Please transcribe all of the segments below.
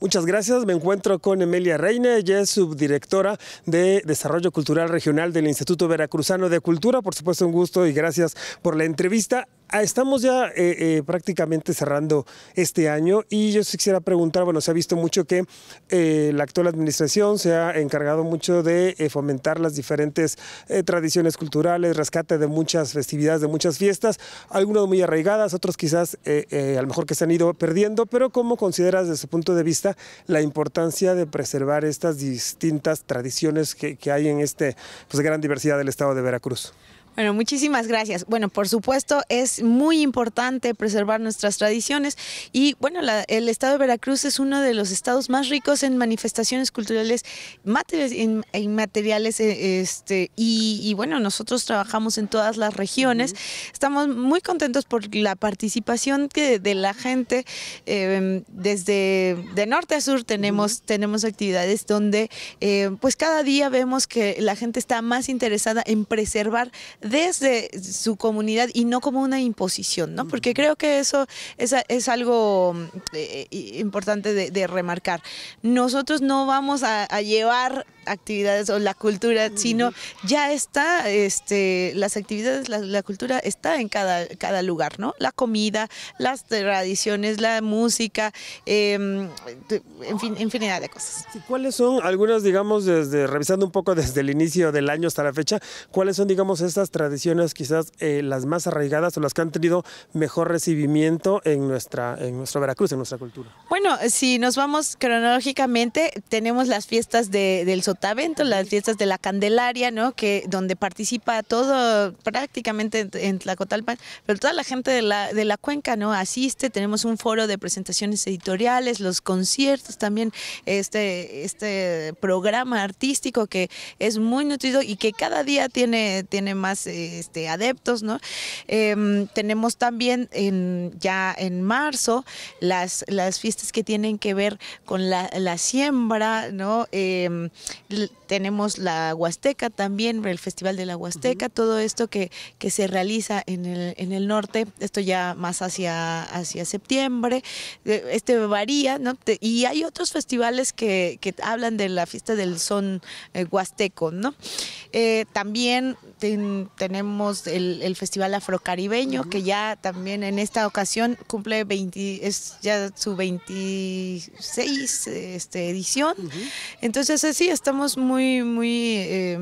Muchas gracias. Me encuentro con Emilia Reina. Ella es subdirectora de Desarrollo Cultural Regional del Instituto Veracruzano de Cultura. Por supuesto, un gusto y gracias por la entrevista. Ah, estamos ya eh, eh, prácticamente cerrando este año y yo quisiera preguntar, bueno, se ha visto mucho que eh, la actual administración se ha encargado mucho de fomentar las diferentes tradiciones culturales, rescate de muchas festividades, de muchas fiestas, algunas muy arraigadas, otras quizás a lo mejor que se han ido perdiendo, pero ¿cómo consideras desde su punto de vista la importancia de preservar estas distintas tradiciones que, hay en esta pues, gran diversidad del estado de Veracruz? Bueno, muchísimas gracias. Bueno, por supuesto, es muy importante preservar nuestras tradiciones y bueno, el estado de Veracruz es uno de los estados más ricos en manifestaciones culturales materiales, eh, este, y, bueno, nosotros trabajamos en todas las regiones. Estamos muy contentos por la participación que de, la gente em, desde de norte a sur tenemos, tenemos actividades donde eh, pues cada día vemos que la gente está más interesada en preservar desde su comunidad y no como una imposición, ¿no? Porque creo que eso es, algo eh, eh, importante de, remarcar. Nosotros no vamos a, llevar actividades o la cultura, sino ya está, este, las actividades, la, cultura está en cada, cada lugar, ¿no? La comida, las tradiciones, la música, em, en fin, infinidad de cosas. ¿Cuáles son algunas, digamos, desde revisando un poco desde el inicio del año hasta la fecha, cuáles son, digamos, estas tradiciones quizás eh, las más arraigadas o las que han tenido mejor recibimiento en nuestra, en nuestro Veracruz, en nuestra cultura? Bueno, si nos vamos cronológicamente, tenemos las fiestas de, del Sotavento, las fiestas de la Candelaria, ¿no? Que donde participa todo, prácticamente en Tlacotalpan, pero toda la gente de la, de la cuenca, ¿no? Asiste, tenemos un foro de presentaciones editoriales, los conciertos también, este, este programa artístico que es muy nutrido y que cada día tiene, tiene más este, adeptos, ¿no? Em, tenemos también ya en marzo las, las fiestas que tienen que ver con la, siembra, ¿no? Em, tenemos la Huasteca también, el Festival de la Huasteca, todo esto que, que se realiza en el, en el norte, esto ya más hacia, hacia septiembre, eh, este varía, ¿no? Y hay otros festivales que, hablan de la fiesta del son eh, huasteco, ¿no? Eh, también tenemos el, Festival Afrocaribeño, que ya también en esta ocasión cumple 20, es ya su 26 este, edición. Entonces, así estamos muy, muy eh,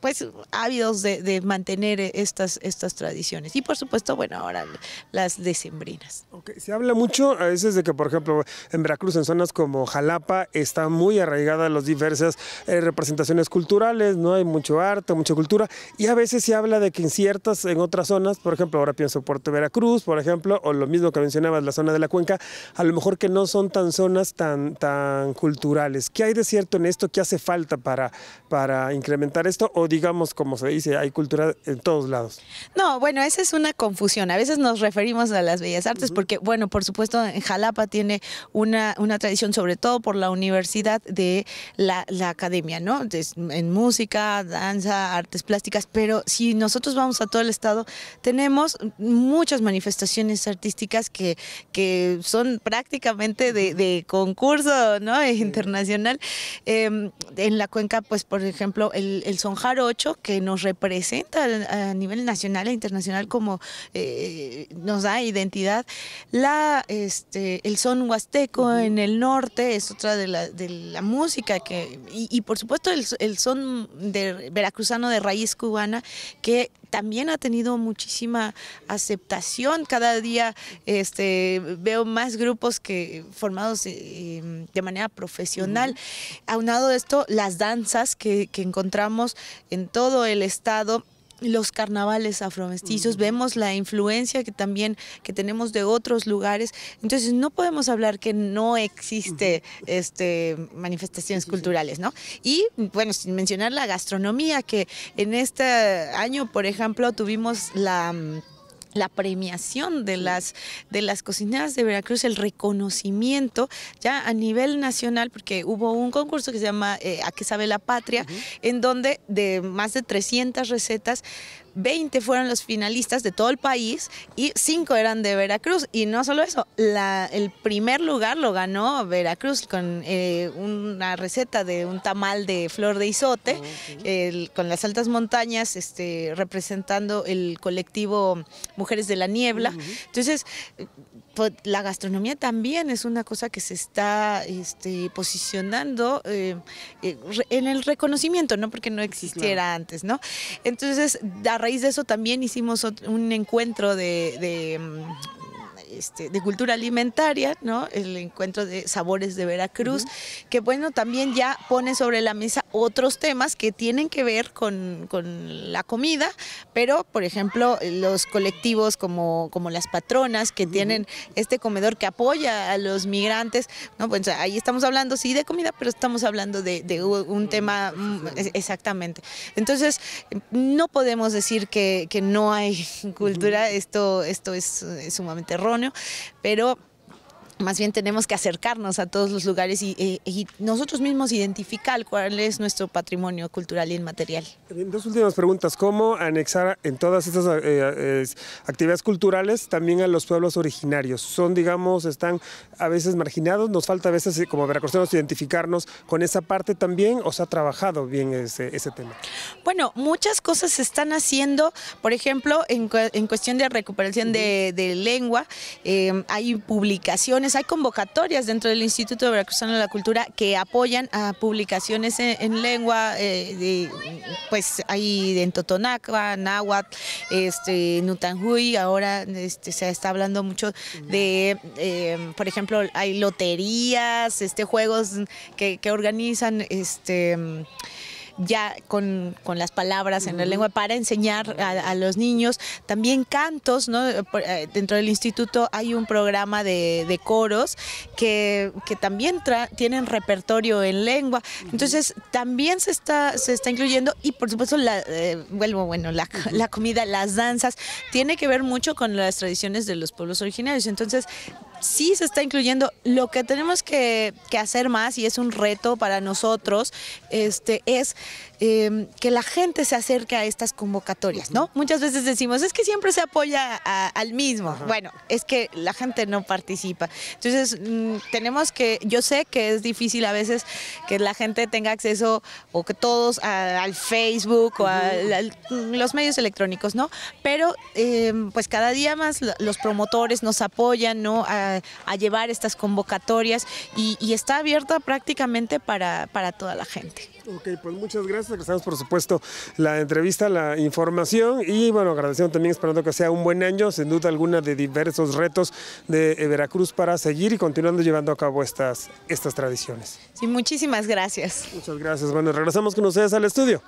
pues ávidos de, mantener eh, estas, estas tradiciones. Y por supuesto, bueno, ahora las decembrinas. Se habla mucho a veces de que, por ejemplo, en Veracruz, en zonas como Jalapa, está muy arraigada las diversas eh, representaciones culturales, no hay mucho arte, mucha cultura, y a veces se habla de que en ciertas, en otras zonas, por ejemplo, ahora pienso Puerto Veracruz, por ejemplo, o lo mismo que mencionabas, la zona de la cuenca, a lo mejor que no son tan zonas tan, tan culturales. ¿Qué hay de cierto en esto? ¿Qué hace falta para, para incrementar esto? ¿O digamos, como se dice, hay cultura en todos lados. No, bueno, esa es una confusión. A veces nos referimos a las bellas artes porque, bueno, por supuesto, en Jalapa tiene una, tradición, sobre todo por la universidad de la, academia, ¿no? en música, danza, artes plásticas, pero si nosotros vamos a todo el estado, tenemos muchas manifestaciones artísticas que, que son prácticamente de, concurso, ¿no? Internacional. Em, en la cuenca, pues, por ejemplo, el sonjaro que nos representa a nivel nacional e internacional como eh, nos da identidad. La, este, el son huasteco en el norte es otra de la, de la música que, y, por supuesto el, el, son de, veracruzano de raíz cubana que también ha tenido muchísima aceptación. Cada día este, veo más grupos que formados eh, de manera profesional. Aunado a esto, las danzas que, que encontramos en todo el estado los carnavales afro mestizos vemos la influencia que también que tenemos de otros lugares. Entonces no podemos hablar que no existe este manifestaciones culturales, ¿no? Y bueno, sin mencionar la gastronomía que en este año, por ejemplo, tuvimos la mm, la premiación de las, de las cocineras de Veracruz, el reconocimiento ya a nivel nacional, porque hubo un concurso que se llama eh, A qué sabe la patria, en donde de más de 300 recetas 20 fueron los finalistas de todo el país y 5 eran de Veracruz. Y no solo eso, el primer lugar lo ganó Veracruz con eh, una receta de un tamal de flor de isote ah, con las altas montañas este, representando el colectivo Mujeres de la Niebla. Entonces, pues, la gastronomía también es una cosa que se está este, posicionando eh, eh, en el reconocimiento, no porque no existiera antes, ¿no? Entonces, dar raíz de eso también hicimos un encuentro de, de mm, este, de cultura alimentaria, El encuentro de sabores de Veracruz, que bueno, también ya pone sobre la mesa otros temas que tienen que ver con, la comida, pero por ejemplo, los colectivos como, como las patronas que tienen este comedor que apoya a los migrantes, Pues ahí estamos hablando, sí, de comida, pero estamos hablando de, un tema mm, exactamente. Entonces, no podemos decir que, no hay cultura, esto, esto es, es sumamente erróneo pero más bien tenemos que acercarnos a todos los lugares y, eh, nosotros mismos identificar cuál es nuestro patrimonio cultural y inmaterial. Eh, dos últimas preguntas, ¿cómo anexar en todas estas eh, actividades culturales también a los pueblos originarios? Son, digamos, están a veces marginados, nos falta a veces como veracruzanos identificarnos con esa parte también, ¿o se ha trabajado bien ese, ese tema? Bueno, muchas cosas se están haciendo, por ejemplo, en, en cuestión de recuperación de lengua, hay publicaciones hay convocatorias dentro del Instituto de Veracruzano de la Cultura que apoyan a publicaciones en, lengua, eh, pues hay en Totonacua, Nahuatl, este, ahora este, se está hablando mucho de, eh, por ejemplo, hay loterías, este, juegos que, que organizan, este ya con, las palabras en la lengua para enseñar a, los niños. También cantos, ¿no? Eh, dentro del instituto hay un programa de, coros que, también tra tienen repertorio en lengua. Entonces, también se está, se está incluyendo y por supuesto, la, eh, bueno la, la comida, las danzas, tiene que ver mucho con las tradiciones de los pueblos originarios. Entonces, sí se está incluyendo. Lo que tenemos que, que hacer más, y es un reto para nosotros, este, es Em, que la gente se acerque a estas convocatorias, ¿no? Muchas veces decimos, es que siempre se apoya al mismo. Bueno, es que la gente no participa. Entonces, mm, tenemos que, yo sé que es difícil a veces que la gente tenga acceso o que todos al Facebook o a, mm, los medios electrónicos, ¿no? Pero em, pues cada día más los promotores nos apoyan, ¿no? A, llevar estas convocatorias y, está abierta prácticamente para, para toda la gente. Ok, pues muchas gracias estamos por supuesto, la entrevista, la información y, bueno, agradeciendo también, esperando que sea un buen año, sin duda alguna, de diversos retos de eh, Veracruz para seguir y continuando llevando a cabo estas, estas tradiciones. Sí, muchísimas gracias. Muchas gracias. Bueno, regresamos con ustedes al estudio.